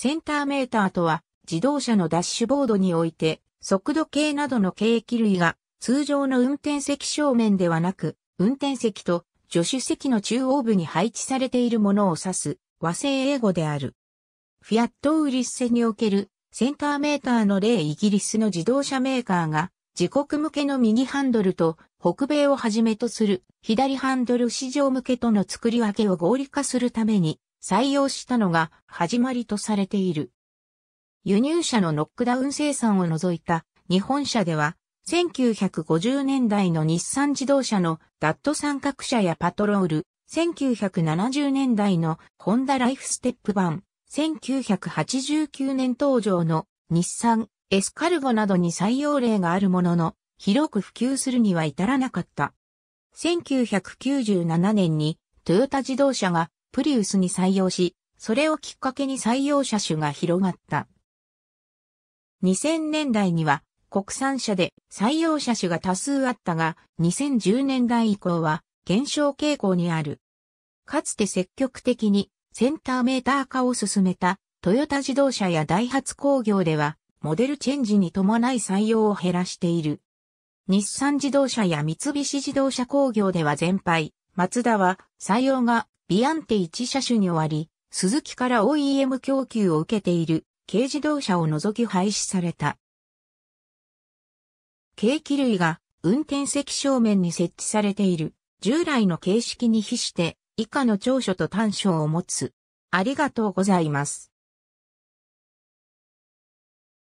センターメーターとは、自動車のダッシュボードにおいて、速度計などの計器類が、通常の運転席正面ではなく、運転席と助手席の中央部に配置されているものを指す、和製英語である。フィアットウリッセにおけるセンターメーターの例イギリスの自動車メーカーが自国向けの右ハンドルと北米をはじめとする左ハンドル市場向けとの作り分けを合理化するために採用したのが始まりとされている。輸入車のノックダウン生産を除いた日本車では、1950年代の日産自動車のダット三角車やパトロール、1970年代のホンダライフステップ版、1989年登場の日産エスカルゴなどに採用例があるものの、広く普及するには至らなかった。1997年にトヨタ自動車がプリウスに採用し、それをきっかけに採用車種が広がった。2000年代には国産車で採用車種が多数あったが、2010年代以降は減少傾向にある。かつて積極的にセンターメーター化を進めたトヨタ自動車やダイハツ工業では、モデルチェンジに伴い採用を減らしている。日産自動車や三菱自動車工業では全廃、松田は採用がビアンテ1車種に終わり、鈴木から OEM 供給を受けている軽自動車を除き廃止された。軽機類が運転席正面に設置されている従来の形式に比して以下の長所と短所を持つ。ありがとうございます。